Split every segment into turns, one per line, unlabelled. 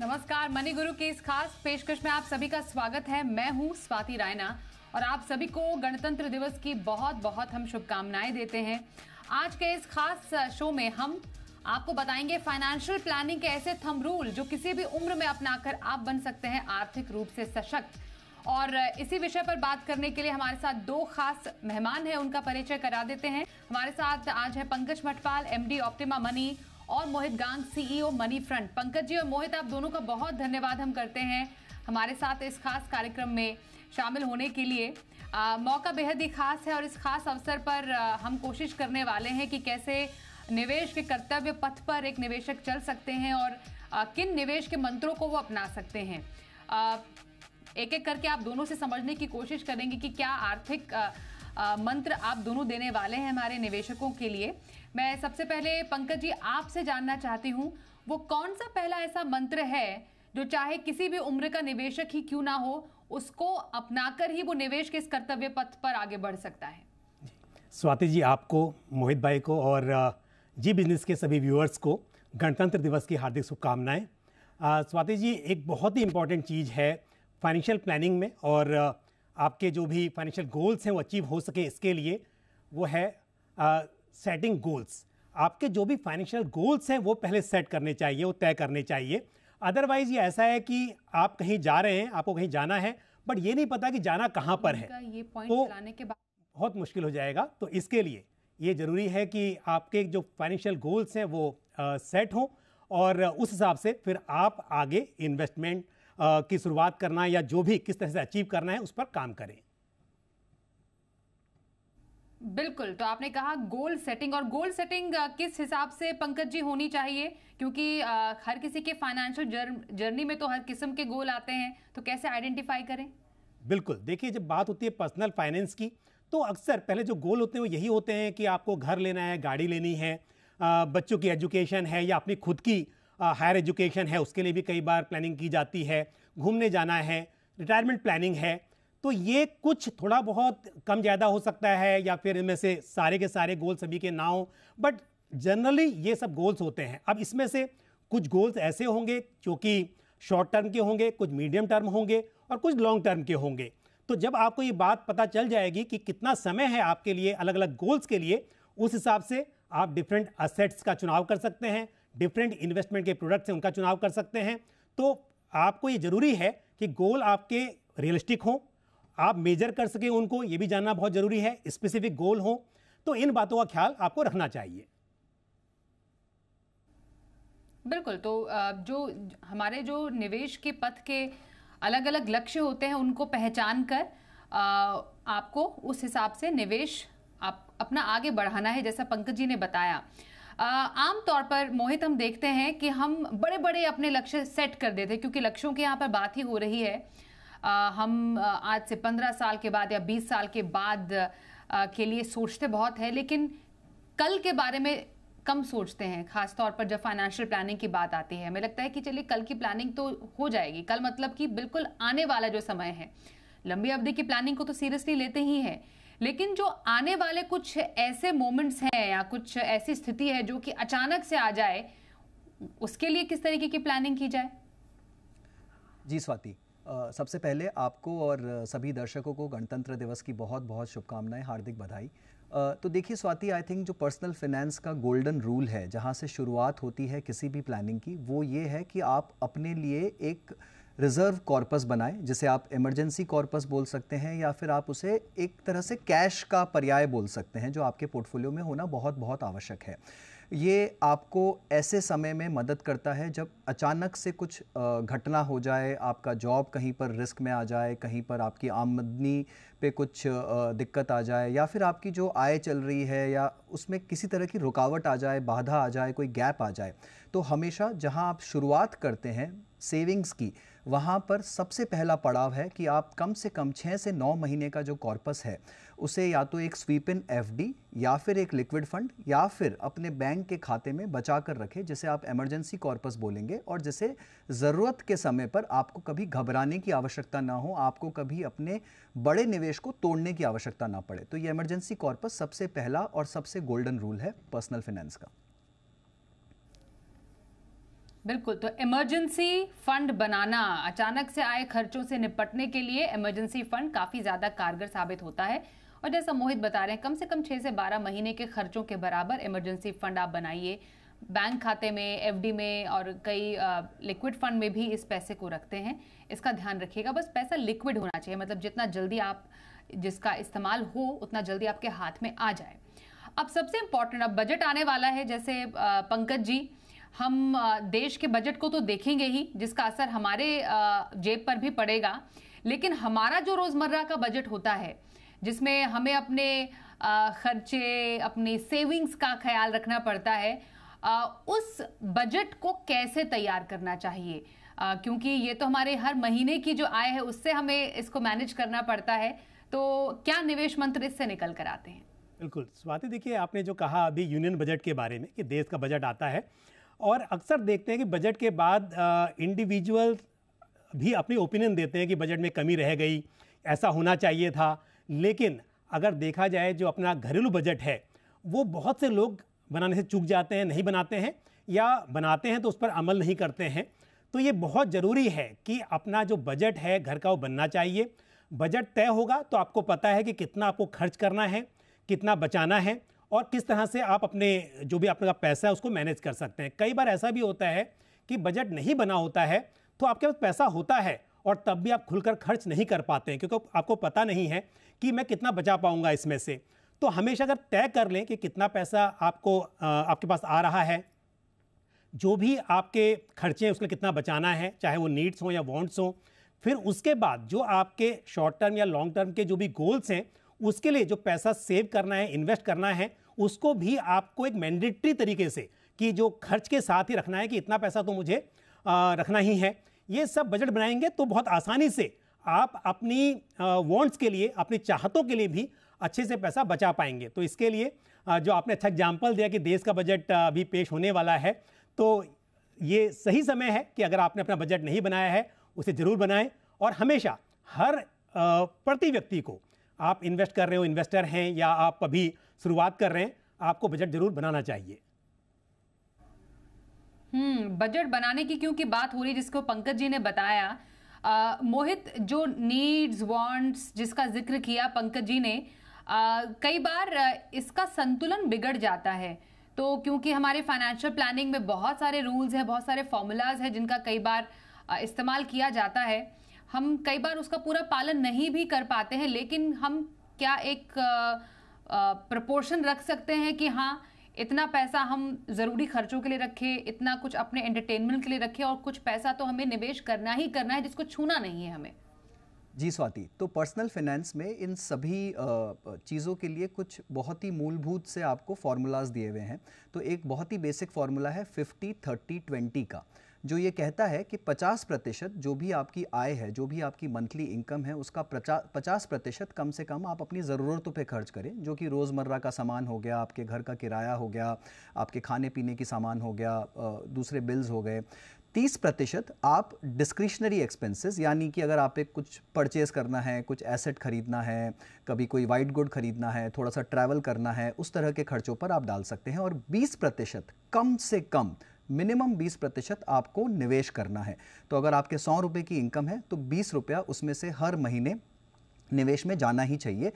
नमस्कार मनी गुरु की इस खास पेशकश में आप सभी का स्वागत है मैं हूं स्वाति रायना और आप सभी को गणतंत्र दिवस की बहुत बहुत हम शुभकामनाएं देते हैं आज के इस खास शो में हम आपको बताएंगे फाइनेंशियल प्लानिंग के ऐसे थम रूल जो किसी भी उम्र में अपनाकर आप बन सकते हैं आर्थिक रूप से सशक्त और इसी विषय पर बात करने के लिए हमारे साथ दो खास मेहमान हैं उनका परिचय करा देते हैं हमारे साथ आज है Pankaj Mathpal MD Optima Money और Mohit Gang CEO MoneyFront Pankaj ji और मोहित आप दोनों का बहुत धन्यवाद हम करते हैं हमारे साथ इस खास कार्यक्रम में शामिल होने के लिए आ, मौका बेहद ही खास है और इस खास अवसर पर आ, हम कोशिश करने वाले हैं कि कैसे निवेश के कर्तव्य पथ पर एक निवेशक चल सकते हैं और आ, किन निवेश के मंत्रों को वो अपना सकते हैं एक एक करके आप दोनों से समझने की कोशिश करेंगे कि क्या आर्थिक आ, आ, मंत्र आप दोनों देने वाले हैं हमारे निवेशकों के लिए मैं सबसे पहले पंकज जी आपसे जानना चाहती हूँ वो कौन सा पहला ऐसा मंत्र है जो चाहे किसी भी उम्र का निवेशक ही क्यों ना हो उसको अपनाकर ही वो निवेश के इस कर्तव्य पथ पर आगे बढ़ सकता है
स्वाति जी आपको मोहित भाई को और जी बिजनेस के सभी व्यूअर्स को गणतंत्र दिवस की हार्दिक शुभकामनाएं स्वाति जी एक बहुत ही इंपॉर्टेंट चीज़ है फाइनेंशियल प्लानिंग में और आपके जो भी फाइनेंशियल गोल्स हैं वो अचीव हो सके इसके लिए वो है सेटिंग गोल्स आपके जो भी फाइनेंशियल गोल्स हैं वो पहले सेट करने चाहिए वो तय करने चाहिए अदरवाइज ये ऐसा है कि आप कहीं जा रहे हैं आपको कहीं जाना है बट ये नहीं पता कि जाना कहाँ पर है
ये तो के बाद
बहुत मुश्किल हो जाएगा तो इसके लिए ये ज़रूरी है कि आपके जो फाइनेंशियल गोल्स हैं वो सेट हों और उस हिसाब से फिर आप आगे इन्वेस्टमेंट की शुरुआत करना या जो भी किस तरह से अचीव करना है उस पर काम करें
बिल्कुल तो आपने कहा गोल सेटिंग और गोल सेटिंग किस हिसाब से पंकज जी होनी चाहिए क्योंकि हर किसी के फाइनेंशियल जर्न जर्नी में तो हर किस्म के गोल आते हैं तो कैसे आइडेंटिफाई करें
बिल्कुल देखिए जब बात होती है पर्सनल फाइनेंस की तो अक्सर पहले जो गोल होते हैं वो यही होते हैं कि आपको घर लेना है गाड़ी लेनी है बच्चों की एजुकेशन है या अपनी खुद की हायर एजुकेशन है उसके लिए भी कई बार प्लानिंग की जाती है घूमने जाना है रिटायरमेंट प्लानिंग है तो ये कुछ थोड़ा बहुत कम ज़्यादा हो सकता है या फिर इनमें से सारे के सारे गोल सभी के ना हो बट जनरली ये सब गोल्स होते हैं अब इसमें से कुछ गोल्स ऐसे होंगे जो कि शॉर्ट टर्म के होंगे कुछ मीडियम टर्म होंगे और कुछ लॉन्ग टर्म के होंगे तो जब आपको ये बात पता चल जाएगी कि कितना समय है आपके लिए अलग अलग गोल्स के लिए उस हिसाब से आप डिफरेंट असेट्स का चुनाव कर सकते हैं डिफरेंट इन्वेस्टमेंट के प्रोडक्ट्स से उनका चुनाव कर सकते हैं तो आपको ये ज़रूरी है कि गोल आपके रियलिस्टिक हों आप मेजर कर सकें उनको ये भी जानना बहुत ज़रूरी है स्पेसिफिक गोल हो तो इन बातों का ख्याल आपको रखना चाहिए
बिल्कुल तो जो हमारे जो निवेश के पथ के अलग अलग लक्ष्य होते हैं उनको पहचान कर आपको उस हिसाब से निवेश आप अपना आगे बढ़ाना है जैसा पंकज जी ने बताया आमतौर पर मोहित हम देखते हैं कि हम बड़े बड़े अपने लक्ष्य सेट कर देते हैं क्योंकि लक्ष्यों के यहाँ पर बात ही हो रही है हम आज से पंद्रह साल के बाद या बीस साल के बाद के लिए सोचते बहुत है लेकिन कल के बारे में कम सोचते हैं खासतौर पर जब फाइनेंशियल प्लानिंग की बात आती है हमें लगता है कि चलिए कल की प्लानिंग तो हो जाएगी कल मतलब कि बिल्कुल आने वाला जो समय है लंबी अवधि की प्लानिंग को तो सीरियसली लेते ही हैं लेकिन जो आने वाले कुछ ऐसे मोमेंट्स हैं या कुछ ऐसी स्थिति है जो कि अचानक से आ जाए उसके लिए किस तरीके की प्लानिंग की जाए
जी स्वाति सबसे पहले आपको और सभी दर्शकों को गणतंत्र दिवस की बहुत बहुत शुभकामनाएं हार्दिक बधाई तो देखिए स्वाति आई थिंक जो पर्सनल फाइनेंस का गोल्डन रूल है जहाँ से शुरुआत होती है किसी भी प्लानिंग की वो ये है कि आप अपने लिए एक रिजर्व कॉर्पस बनाएं जिसे आप इमरजेंसी कॉर्पस बोल सकते हैं या फिर आप उसे एक तरह से कैश का पर्याय बोल सकते हैं जो आपके पोर्टफोलियो में होना बहुत बहुत आवश्यक है ये आपको ऐसे समय में मदद करता है जब अचानक से कुछ घटना हो जाए आपका जॉब कहीं पर रिस्क में आ जाए कहीं पर आपकी आमदनी पे कुछ दिक्कत आ जाए या फिर आपकी जो आय चल रही है या उसमें किसी तरह की रुकावट आ जाए बाधा आ जाए कोई गैप आ जाए तो हमेशा जहाँ आप शुरुआत करते हैं सेविंग्स की वहाँ पर सबसे पहला पड़ाव है कि आप कम से कम छः से नौ महीने का जो कॉर्पस है उसे या तो एक स्वीप इन एफ या फिर एक लिक्विड फंड या फिर अपने बैंक के खाते में बचा कर रखें जिसे आप इमरजेंसी कॉर्पस बोलेंगे और जिसे ज़रूरत के समय पर आपको कभी घबराने की आवश्यकता ना हो आपको कभी अपने बड़े निवेश को तोड़ने की आवश्यकता ना पड़े तो ये इमरजेंसी कॉर्पस सबसे पहला और सबसे गोल्डन रूल है पर्सनल फाइनेंस का
बिल्कुल तो इमरजेंसी फंड बनाना अचानक से आए खर्चों से निपटने के लिए इमरजेंसी फंड काफ़ी ज़्यादा कारगर साबित होता है और जैसा मोहित बता रहे हैं कम से कम छः से बारह महीने के खर्चों के बराबर इमरजेंसी फंड आप बनाइए बैंक खाते में एफडी में और कई लिक्विड फंड में भी इस पैसे को रखते हैं इसका ध्यान रखिएगा बस पैसा लिक्विड होना चाहिए मतलब जितना जल्दी आप जिसका इस्तेमाल हो उतना जल्दी आपके हाथ में आ जाए अब सबसे इम्पोर्टेंट अब बजट आने वाला है जैसे पंकज जी हम देश के बजट को तो देखेंगे ही जिसका असर हमारे जेब पर भी पड़ेगा लेकिन हमारा जो रोज़मर्रा का बजट होता है जिसमें हमें अपने खर्चे अपने सेविंग्स का ख्याल रखना पड़ता है उस बजट को कैसे तैयार करना चाहिए क्योंकि ये तो हमारे हर महीने की जो आय है उससे हमें इसको मैनेज करना पड़ता है तो क्या निवेश मंत्र इससे निकल कर आते हैं
बिल्कुल स्वाति देखिए आपने जो कहा अभी यूनियन बजट के बारे में कि देश का बजट आता है और अक्सर देखते हैं कि बजट के बाद इंडिविजुअल भी अपनी ओपिनियन देते हैं कि बजट में कमी रह गई ऐसा होना चाहिए था लेकिन अगर देखा जाए जो अपना घरेलू बजट है वो बहुत से लोग बनाने से चूक जाते हैं नहीं बनाते हैं या बनाते हैं तो उस पर अमल नहीं करते हैं तो ये बहुत ज़रूरी है कि अपना जो बजट है घर का वो बनना चाहिए बजट तय होगा तो आपको पता है कि कितना आपको खर्च करना है कितना बचाना है और किस तरह से आप अपने जो भी आपका पैसा है उसको मैनेज कर सकते हैं कई बार ऐसा भी होता है कि बजट नहीं बना होता है तो आपके पास पैसा होता है और तब भी आप खुलकर खर्च नहीं कर पाते हैं क्योंकि आपको पता नहीं है कि मैं कितना बचा पाऊंगा इसमें से तो हमेशा अगर तय कर लें कि कितना पैसा आपको आपके पास आ रहा है जो भी आपके खर्चे हैं उसमें कितना बचाना है चाहे वो नीड्स हों या वॉन्ट्स हों फिर उसके बाद जो आपके शॉर्ट टर्म या लॉन्ग टर्म के जो भी गोल्स हैं उसके लिए जो पैसा सेव करना है इन्वेस्ट करना है उसको भी आपको एक मैंडेटरी तरीके से कि जो खर्च के साथ ही रखना है कि इतना पैसा तो मुझे आ, रखना ही है ये सब बजट बनाएंगे तो बहुत आसानी से आप अपनी वॉन्ट्स के लिए अपनी चाहतों के लिए भी अच्छे से पैसा बचा पाएंगे तो इसके लिए आ, जो आपने अच्छा एग्जाम्पल दिया कि देश का बजट अभी पेश होने वाला है तो ये सही समय है कि अगर आपने अपना बजट नहीं बनाया है उसे ज़रूर बनाएं और हमेशा हर प्रति व्यक्ति को आप इन्वेस्ट कर रहे हो इन्वेस्टर हैं या आप अभी शुरुआत कर रहे हैं आपको बजट जरूर बनाना चाहिए
हम्म बजट बनाने की क्योंकि बात हो रही जिसको पंकज जी ने बताया आ, मोहित जो नीड्स वांट्स जिसका जिक्र किया पंकज जी ने आ, कई बार इसका संतुलन बिगड़ जाता है तो क्योंकि हमारे फाइनेंशियल प्लानिंग में बहुत सारे रूल्स हैं बहुत सारे फॉर्मूलाज हैं जिनका कई बार इस्तेमाल किया जाता है हम कई बार उसका पूरा पालन नहीं भी कर पाते हैं लेकिन हम क्या एक प्रपोर्शन रख सकते हैं कि हाँ इतना पैसा हम ज़रूरी खर्चों के लिए रखें इतना कुछ अपने एंटरटेनमेंट के लिए रखें और कुछ पैसा तो हमें निवेश करना ही करना है जिसको छूना नहीं है हमें
जी स्वाति तो पर्सनल फाइनेंस में इन सभी चीज़ों के लिए कुछ बहुत ही मूलभूत से आपको फार्मूलाज दिए हुए हैं तो एक बहुत ही बेसिक फार्मूला है फिफ्टी थर्टी ट्वेंटी का जो ये कहता है कि 50 प्रतिशत जो भी आपकी आय है जो भी आपकी मंथली इनकम है उसका पचास प्रतिशत कम से कम आप अपनी ज़रूरतों पे खर्च करें जो कि रोज़मर्रा का सामान हो गया आपके घर का किराया हो गया आपके खाने पीने की सामान हो गया दूसरे बिल्स हो गए तीस प्रतिशत आप डिस्क्रिशनरी एक्सपेंसेस यानी कि अगर आप एक कुछ परचेज़ करना है कुछ एसेट खरीदना है कभी कोई वाइट गुड खरीदना है थोड़ा सा ट्रैवल करना है उस तरह के खर्चों पर आप डाल सकते हैं और बीस प्रतिशत कम से कम मिनिमम 20 प्रतिशत आपको निवेश करना है तो अगर आपके सौ रुपये की इनकम है तो बीस रुपया उसमें से हर महीने निवेश में जाना ही चाहिए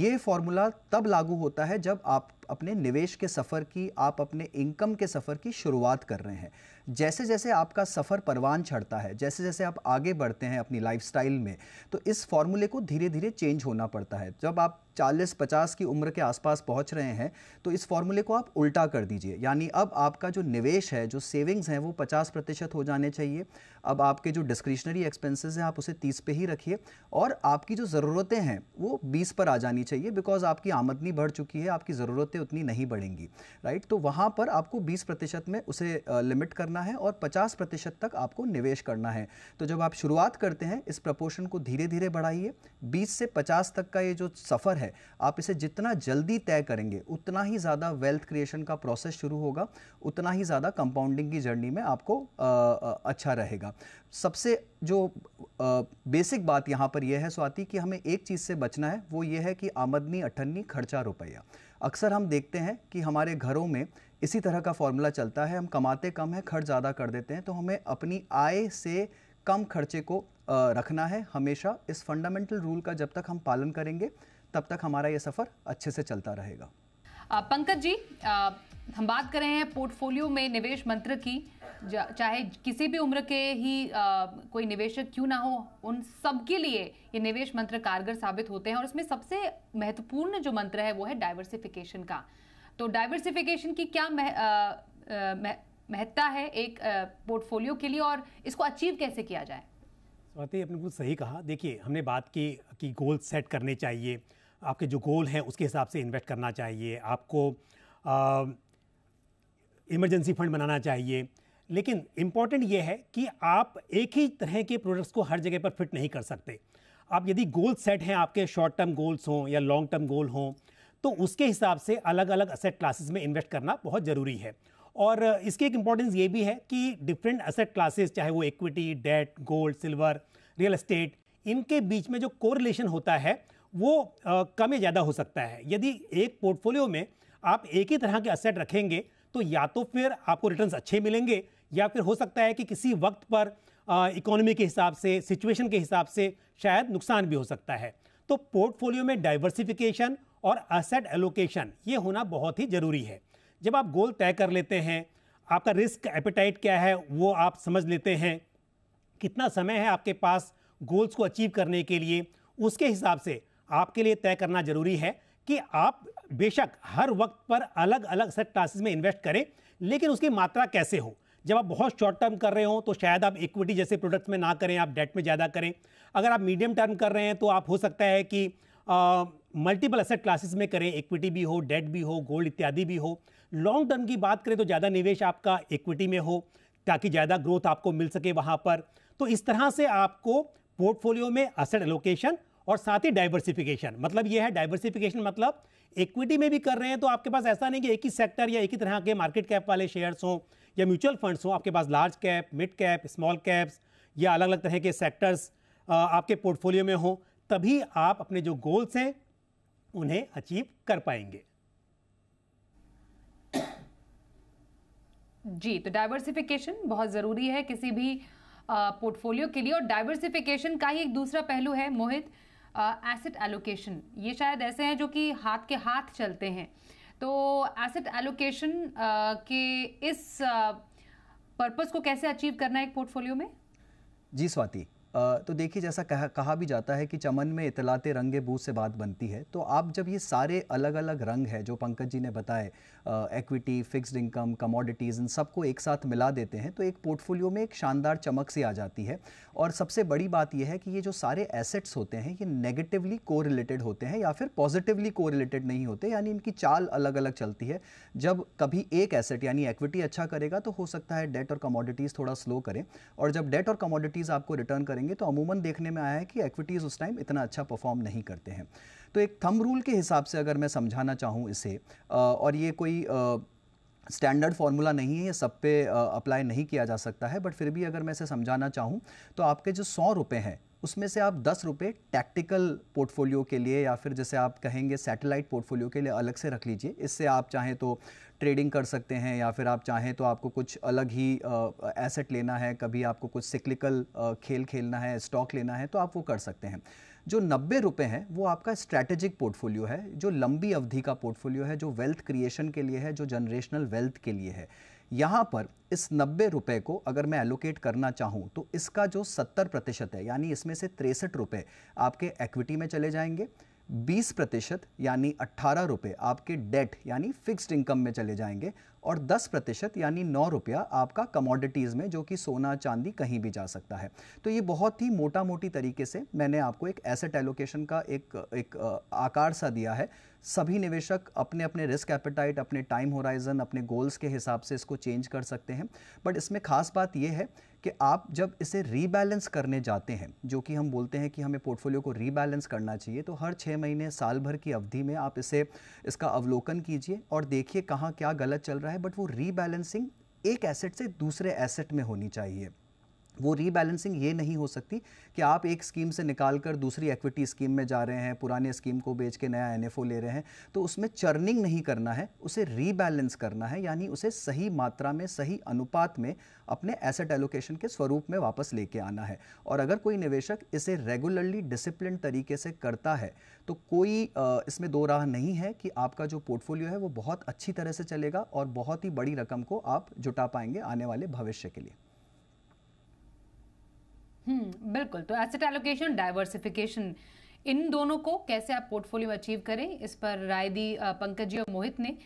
ये फॉर्मूला तब लागू होता है जब आप अपने निवेश के सफ़र की आप अपने इनकम के सफ़र की शुरुआत कर रहे हैं जैसे जैसे आपका सफ़र परवान चढ़ता है जैसे जैसे आप आगे बढ़ते हैं अपनी लाइफ में तो इस फॉर्मूले को धीरे धीरे चेंज होना पड़ता है जब आप 40-50 की उम्र के आसपास पहुंच रहे हैं तो इस फॉर्मूले को आप उल्टा कर दीजिए यानी अब आपका जो निवेश है जो सेविंग्स हैं वो 50 प्रतिशत हो जाने चाहिए अब आपके जो डिस्क्रिशनरी एक्सपेंसेस हैं आप उसे 30 पे ही रखिए और आपकी जो ज़रूरतें हैं वो 20 पर आ जानी चाहिए बिकॉज आपकी आमदनी बढ़ चुकी है आपकी ज़रूरतें कीमतें उतनी नहीं बढ़ेंगी राइट तो वहाँ पर आपको 20 प्रतिशत में उसे लिमिट करना है और 50 प्रतिशत तक आपको निवेश करना है तो जब आप शुरुआत करते हैं इस प्रपोर्शन को धीरे धीरे बढ़ाइए 20 से 50 तक का ये जो सफ़र है आप इसे जितना जल्दी तय करेंगे उतना ही ज़्यादा वेल्थ क्रिएशन का प्रोसेस शुरू होगा उतना ही ज़्यादा कंपाउंडिंग की जर्नी में आपको आ, आ, अच्छा रहेगा सबसे जो बेसिक बात यहाँ पर यह है स्वाति कि हमें एक चीज़ से बचना है वो ये है कि आमदनी अठन्नी खर्चा रुपया अक्सर हम देखते हैं कि हमारे घरों में इसी तरह का फॉर्मूला चलता है हम कमाते कम हैं खर्च ज़्यादा कर देते हैं तो हमें अपनी आय से कम खर्चे को रखना है हमेशा इस फंडामेंटल रूल का जब तक हम पालन करेंगे तब तक हमारा ये सफ़र अच्छे से चलता रहेगा
पंकज जी आ, हम बात कर रहे हैं पोर्टफोलियो में निवेश मंत्र की चाहे किसी भी उम्र के ही आ, कोई निवेशक क्यों ना हो उन सबके लिए ये निवेश मंत्र कारगर साबित होते हैं और इसमें सबसे महत्वपूर्ण जो मंत्र है वो है डाइवर्सिफिकेशन का तो डाइवर्सिफिकेशन की क्या मह, मह, महत्ता है एक पोर्टफोलियो के लिए और इसको अचीव कैसे किया जाए
स्वाति आपने बिल्कुल सही कहा देखिए हमने बात की कि गोल सेट करने चाहिए आपके जो गोल हैं उसके हिसाब से इन्वेस्ट करना चाहिए आपको इमरजेंसी फंड बनाना चाहिए लेकिन इम्पॉर्टेंट ये है कि आप एक ही तरह के प्रोडक्ट्स को हर जगह पर फिट नहीं कर सकते आप यदि गोल सेट हैं आपके शॉर्ट टर्म गोल्स हों या लॉन्ग टर्म गोल हों तो उसके हिसाब से अलग अलग असेट क्लासेस में इन्वेस्ट करना बहुत ज़रूरी है और इसकी एक इम्पॉर्टेंस ये भी है कि डिफरेंट असेट क्लासेस चाहे वो equity debt gold silver real estate इनके बीच में जो कोरिलेशन होता है वो कम या ज़्यादा हो सकता है यदि एक पोर्टफोलियो में आप एक ही तरह के असेट रखेंगे तो या तो फिर आपको रिटर्न्स अच्छे मिलेंगे या फिर हो सकता है कि किसी वक्त पर इकोनॉमी के हिसाब से सिचुएशन के हिसाब से शायद नुकसान भी हो सकता है तो पोर्टफोलियो में डाइवर्सिफिकेशन और असेट एलोकेशन ये होना बहुत ही ज़रूरी है जब आप गोल तय कर लेते हैं आपका रिस्क एपेटाइट क्या है वो आप समझ लेते हैं कितना समय है आपके पास गोल्स को अचीव करने के लिए उसके हिसाब से आपके लिए तय करना ज़रूरी है कि आप बेशक हर वक्त पर अलग अलग सेट क्लासेस में इन्वेस्ट करें लेकिन उसकी मात्रा कैसे हो जब आप बहुत शॉर्ट टर्म कर रहे हो तो शायद आप इक्विटी जैसे प्रोडक्ट्स में ना करें आप डेट में ज़्यादा करें अगर आप मीडियम टर्म कर रहे हैं तो आप हो सकता है कि मल्टीपल एसेट क्लासेस में करें इक्विटी भी हो डेट भी हो गोल्ड इत्यादि भी हो लॉन्ग टर्म की बात करें तो ज़्यादा निवेश आपका इक्विटी में हो ताकि ज़्यादा ग्रोथ आपको मिल सके वहाँ पर तो इस तरह से आपको पोर्टफोलियो में असेट एलोकेशन और साथ ही डाइवर्सिफिकेशन मतलब ये है डाइवर्सिफिकेशन मतलब इक्विटी में भी कर रहे हैं तो आपके पास ऐसा नहीं कि एक ही सेक्टर या एक ही तरह के मार्केट कैप वाले शेयर्स हों या म्यूचुअल फंड्स हों आपके पास large cap mid cap small caps या अलग अलग तरह के सेक्टर्स आपके पोर्टफोलियो में हों तभी आप अपने जो गोल्स हैं उन्हें अचीव कर पाएंगे
जी तो डाइवर्सिफिकेशन बहुत ज़रूरी है किसी भी पोर्टफोलियो के लिए और डाइवर्सिफिकेशन का ही एक दूसरा पहलू है मोहित एसेट एलोकेशन ये शायद ऐसे हैं जो कि हाथ के हाथ चलते हैं तो एसेट एलोकेशन uh, के इस पर्पस uh, को कैसे अचीव करना है एक पोर्टफोलियो में
जी स्वाति तो देखिए जैसा कहा, कहा भी जाता है कि चमन में इतलाते रंगे बू से बात बनती है तो आप जब ये सारे अलग अलग रंग है जो पंकज जी ने बताए एक्विटी फिक्स्ड इनकम कमोडिटीज़ इन सबको एक साथ मिला देते हैं तो एक पोर्टफोलियो में एक शानदार चमक सी आ जाती है और सबसे बड़ी बात यह है कि ये जो सारे एसेट्स होते हैं ये नेगेटिवली को होते हैं या फिर पॉजिटिवली को नहीं होते यानी इनकी चाल अलग अलग चलती है जब कभी एक एसेट यानी एक्विटी अच्छा करेगा तो हो सकता है डेट और कमोडिटीज़ थोड़ा स्लो करें और जब डेट और कमोडिटीज़ आपको रिटर्न करेंगे जाएंगे तो अमूमन देखने में आया है कि एक्विटीज़ उस टाइम इतना अच्छा परफॉर्म नहीं करते हैं तो एक थम रूल के हिसाब से अगर मैं समझाना चाहूँ इसे और ये कोई स्टैंडर्ड फार्मूला नहीं है ये सब पे अप्लाई नहीं किया जा सकता है बट फिर भी अगर मैं इसे समझाना चाहूँ तो आपके जो सौ रुपये हैं उसमें से आप दस रुपये टैक्टिकल पोर्टफोलियो के लिए या फिर जैसे आप कहेंगे सैटेलाइट पोर्टफोलियो के लिए अलग से रख लीजिए इससे आप चाहें तो ट्रेडिंग कर सकते हैं या फिर आप चाहें तो आपको कुछ अलग ही एसेट लेना है कभी आपको कुछ सिक्लिकल खेल खेलना है स्टॉक लेना है तो आप वो कर सकते हैं जो नब्बे रुपये हैं वो आपका स्ट्रैटेजिक पोर्टफोलियो है जो लंबी अवधि का पोर्टफोलियो है जो वेल्थ क्रिएशन के लिए है जो जनरेशनल वेल्थ के लिए है यहाँ पर इस नब्बे रुपये को अगर मैं एलोकेट करना चाहूँ तो इसका जो सत्तर प्रतिशत है यानी इसमें से तिरसठ रुपये आपके एक्विटी में चले जाएंगे बीस प्रतिशत यानी अट्ठारह रुपये आपके डेट यानी फिक्स्ड इनकम में चले जाएंगे और दस प्रतिशत यानी नौ रुपया आपका कमोडिटीज़ में जो कि सोना चांदी कहीं भी जा सकता है तो ये बहुत ही मोटा मोटी तरीके से मैंने आपको एक एसेट एलोकेशन का एक एक आकार सा दिया है सभी निवेशक अपने अपने रिस्क एपेटाइट अपने टाइम होराइजन अपने गोल्स के हिसाब से इसको चेंज कर सकते हैं बट इसमें खास बात यह है कि आप जब इसे रीबैलेंस करने जाते हैं जो कि हम बोलते हैं कि हमें पोर्टफोलियो को रीबैलेंस करना चाहिए तो हर छः महीने साल भर की अवधि में आप इसे इसका अवलोकन कीजिए और देखिए कहाँ क्या गलत चल रहा है बट वो रीबैलेंसिंग एक एसेट से दूसरे एसेट में होनी चाहिए वो रीबैलेंसिंग ये नहीं हो सकती कि आप एक स्कीम से निकाल कर दूसरी एक्विटी स्कीम में जा रहे हैं पुराने स्कीम को बेच के नया एनएफओ ले रहे हैं तो उसमें चर्निंग नहीं करना है उसे रीबैलेंस करना है यानी उसे सही मात्रा में सही अनुपात में अपने एसेट एलोकेशन के स्वरूप में वापस लेके आना है और अगर कोई निवेशक इसे रेगुलरली डिसिप्लिन तरीके से करता है तो कोई इसमें दो राह नहीं है कि आपका जो पोर्टफोलियो है वो बहुत अच्छी तरह से चलेगा और बहुत ही बड़ी रकम को आप जुटा पाएंगे आने वाले भविष्य के लिए
हम्म, बिल्कुल तो एसेट एलोकेशन डाइवर्सिफिकेशन इन दोनों को कैसे आप पोर्टफोलियो अचीव करें इस पर राय दी पंकज जी और मोहित ने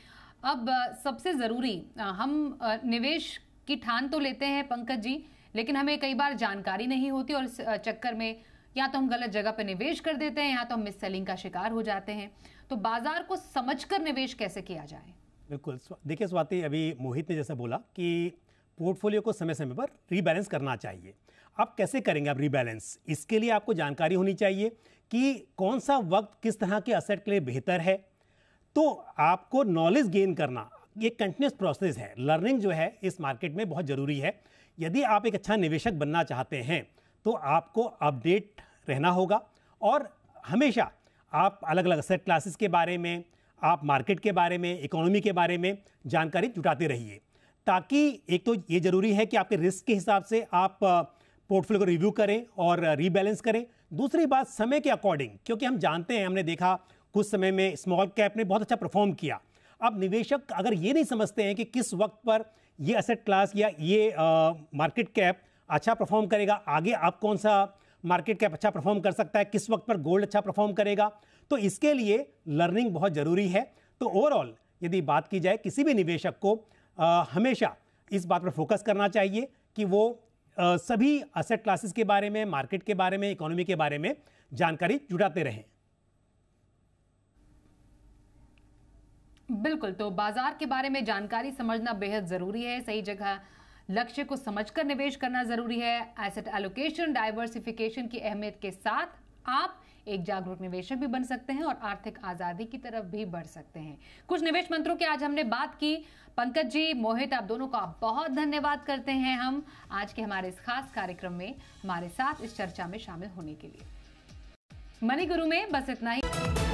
अब सबसे ज़रूरी हम निवेश की ठान तो लेते हैं पंकज जी लेकिन हमें कई बार जानकारी नहीं होती और इस चक्कर में या तो हम गलत जगह पर निवेश कर देते हैं या तो हम मिस सेलिंग का शिकार हो जाते हैं तो बाजार को समझकर निवेश कैसे किया जाए
बिल्कुल देखिए स्वाति अभी मोहित ने जैसा बोला कि पोर्टफोलियो को समय समय पर रीबैलेंस करना चाहिए आप कैसे करेंगे आप रिबैलेंस इसके लिए आपको जानकारी होनी चाहिए कि कौन सा वक्त किस तरह के असेट के लिए बेहतर है तो आपको नॉलेज गेन करना ये कंटिन्यूस प्रोसेस है लर्निंग जो है इस मार्केट में बहुत ज़रूरी है यदि आप एक अच्छा निवेशक बनना चाहते हैं तो आपको अपडेट रहना होगा और हमेशा आप अलग अलग असेट क्लासेस के बारे में आप मार्केट के बारे में इकोनॉमी के बारे में जानकारी जुटाते रहिए ताकि एक तो ये ज़रूरी है कि आपके रिस्क के हिसाब से आप पोर्टफोलियो को रिव्यू करें और रीबैलेंस uh, करें दूसरी बात समय के अकॉर्डिंग क्योंकि हम जानते हैं हमने देखा कुछ समय में स्मॉल कैप ने बहुत अच्छा परफॉर्म किया अब निवेशक अगर ये नहीं समझते हैं कि किस वक्त पर ये असेट क्लास या ये मार्केट uh, कैप अच्छा परफॉर्म करेगा आगे आप कौन सा मार्केट कैप अच्छा परफॉर्म कर सकता है किस वक्त पर गोल्ड अच्छा परफॉर्म करेगा तो इसके लिए लर्निंग बहुत ज़रूरी है तो ओवरऑल यदि बात की जाए किसी भी निवेशक को आ, uh, हमेशा इस बात पर फोकस करना चाहिए कि वो सभी असेट क्लासेस के बारे में मार्केट के बारे में इकोनॉमी के बारे में जानकारी जुटाते रहें
बिल्कुल तो बाजार के बारे में जानकारी समझना बेहद ज़रूरी है सही जगह लक्ष्य को समझकर निवेश करना ज़रूरी है एसेट एलोकेशन डाइवर्सिफिकेशन की अहमियत के साथ आप एक जागरूक निवेशक भी बन सकते हैं और आर्थिक आज़ादी की तरफ भी बढ़ सकते हैं कुछ निवेश मंत्रों की आज हमने बात की पंकज जी मोहित आप दोनों का बहुत धन्यवाद करते हैं हम आज के हमारे इस खास कार्यक्रम में हमारे साथ इस चर्चा में शामिल होने के लिए मनी गुरु में बस इतना ही